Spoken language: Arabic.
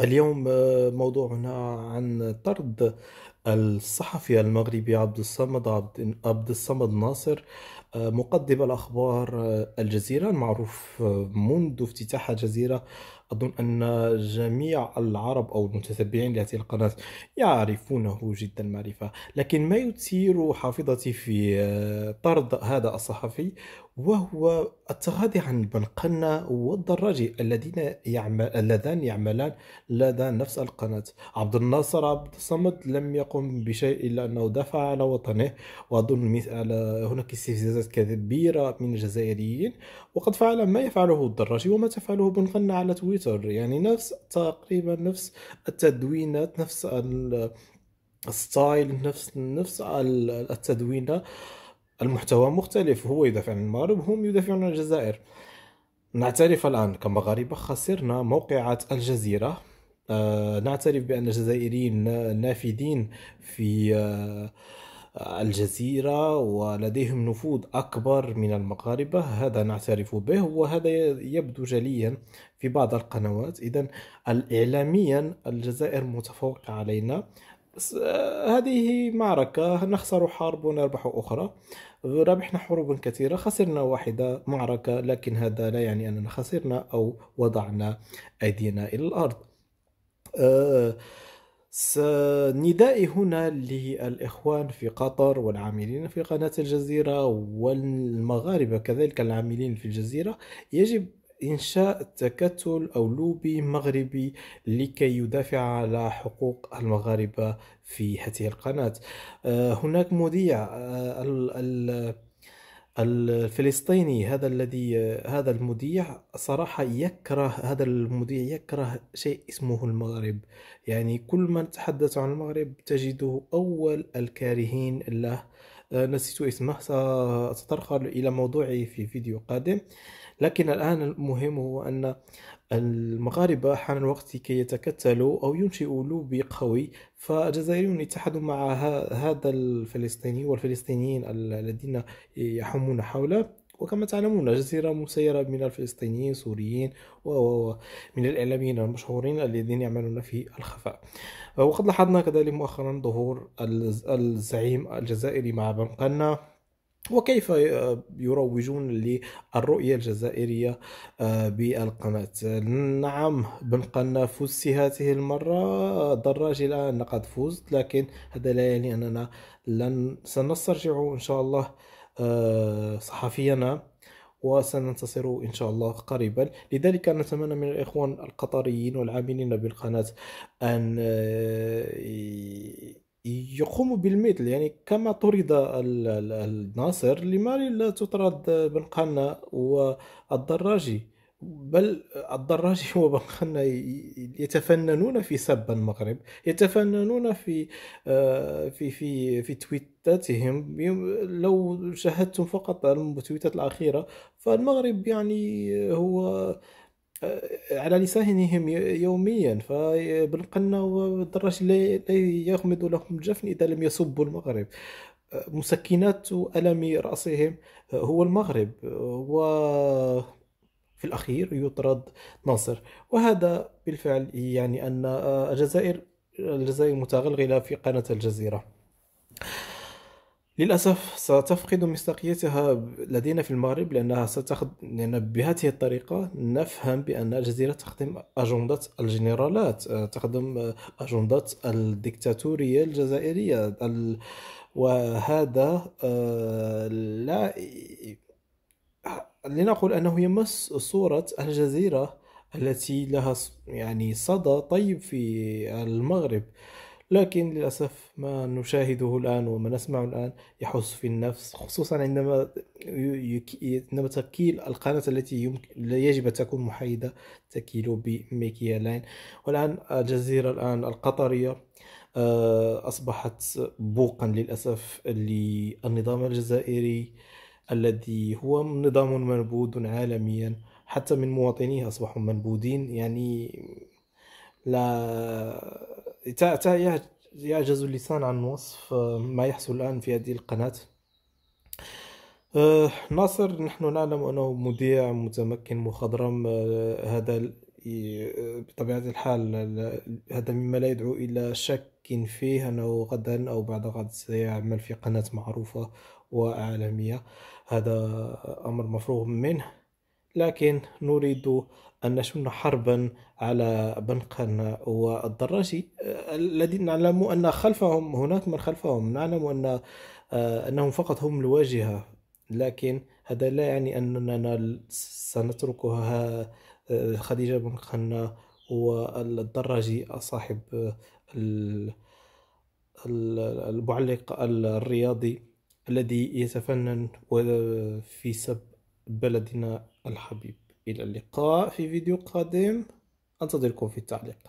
اليوم آه، موضوعنا عن طرد الصحفي المغربي عبد الصمد عبد, عبد الصمد ناصر آه، مقدم الأخبار آه، الجزيرة المعروف آه، منذ افتتاح الجزيرة أظن أن جميع العرب أو المتتبعين لهذه القناة يعرفونه جدا معرفة لكن ما يثير حافظتي في طرد هذا الصحفي وهو التغاضي عن البلقنة والدراجي الذين يعمل اللذان يعملان لدى نفس القناة عبد الناصر عبد الصمد لم يقم يقوم بشيء الا انه دافع على وطنه واظن هناك استفزازات كبيره من الجزائريين وقد فعل ما يفعله الدراجي وما تفعله بن على تويتر يعني نفس تقريبا نفس التدوينات نفس الستايل نفس نفس التدوينه المحتوى مختلف هو يدافع عن المغرب هم يدافعون عن الجزائر نعترف الآن كمغاربة خسرنا موقعة الجزيرة آه، نعترف بأن الجزائريين نافذين في آه، الجزيرة ولديهم نفوذ أكبر من المغاربة هذا نعترف به وهذا يبدو جليا في بعض القنوات إذا إعلاميا الجزائر متفوقة علينا آه، هذه معركة نخسر حرب ونربح أخرى ربحنا حروبا كثيرة خسرنا واحدة معركة لكن هذا لا يعني أننا خسرنا أو وضعنا أيدينا إلى الأرض ندائي هنا للإخوان في قطر والعاملين في قناة الجزيرة والمغاربة كذلك العاملين في الجزيرة يجب إنشاء تكتل أو لوبي مغربي لكي يدافع على حقوق المغاربة في هذه القناة آه، هناك مذيع آه، الفلسطيني هذا الذي هذا المذيع صراحة يكره هذا المذيع يكره شيء اسمه المغرب يعني كل من تحدث عن المغرب تجده أول الكارهين له آه، نسيت اسمه سأتطرق آه، إلى موضوعه في فيديو قادم لكن الآن المهم هو أن المغاربة حان الوقت كي يتكتلوا أو ينشئوا لوبي قوي فالجزائريون يتحدوا مع هذا الفلسطيني والفلسطينيين الذين يحومون حوله وكما تعلمون جزيرة مسيرة من الفلسطينيين السوريين ومن الإعلاميين المشهورين الذين يعملون في الخفاء وقد لاحظنا كذلك مؤخرا ظهور الزعيم الجزائري مع بن قنا وكيف آه، يروجون للرؤية الجزائرية آه، بالقناة نعم بن قنا فزت هذه المرة دراج إلى أن قد فزت لكن هذا لا يعني أننا لن سنسترجع إن شاء الله آه، صحفينا وسننتصر إن شاء الله قريبا لذلك نتمنى من الإخوان القطريين والعاملين بالقناة أن آه، يقوموا بالمثل يعني كما طرد الناصر لما لا تطرد بن قنا والدراجي بل الدراجي وبنخنا يتفننون في سب المغرب يتفننون في آه، في في في تويتاتهم لو شاهدتم فقط التويتات الاخيره فالمغرب يعني هو آه، على لسانهم يوميا فبالقنا والدراجي لا يغمض لهم الجفن اذا لم يسبوا المغرب آه، مسكنات الم راسهم هو المغرب هو في الأخير يطرد ناصر وهذا بالفعل يعني أن آه، الجزائر الجزائر متغلغلة في قناة الجزيرة للأسف ستفقد مصداقيتها لدينا في المغرب لأنها ستخد... لأن بهذه الطريقة نفهم بأن الجزيرة تخدم أجندة الجنرالات آه، تخدم آه، أجندة الدكتاتورية الجزائرية ال... وهذا لا لنقل أنه يمس صورة الجزيرة التي لها يعني صدى طيب في المغرب لكن للأسف ما نشاهده الآن وما نسمعه الآن يحس في النفس خصوصا عندما عندما تكيل القناة التي يمكن يجب أن تكون محايدة تكيل بميكي لاين والآن الجزيرة الآن القطرية آه، أصبحت بوقا للأسف للنظام الجزائري الذي هو نظام منبوذ عالميا حتى من مواطنيه أصبحوا منبوذين يعني لا يعجز اللسان عن وصف آه، ما يحصل الآن في هذه القناة آه، ناصر نحن نعلم أنه مذيع متمكن مخضرم آه، هذا بطبيعة الحال هذا مما لا يدعو إلى شك فيه أنه غدا أو بعد غد سيعمل في قناة معروفة وعالمية هذا أمر مفروغ منه لكن نريد أن نشن حربا على بنقرنا والدراجي آه، الذين نعلم أن خلفهم هناك من خلفهم نعلم أن آه، أنهم فقط هم الواجهة لكن هذا لا يعني أننا سنتركها آه، خديجة بن قنا والدراجي صاحب المعلق الرياضي الذي يتفنن في سب بلدنا الحبيب إلى اللقاء في فيديو قادم أنتظركم في التعليقات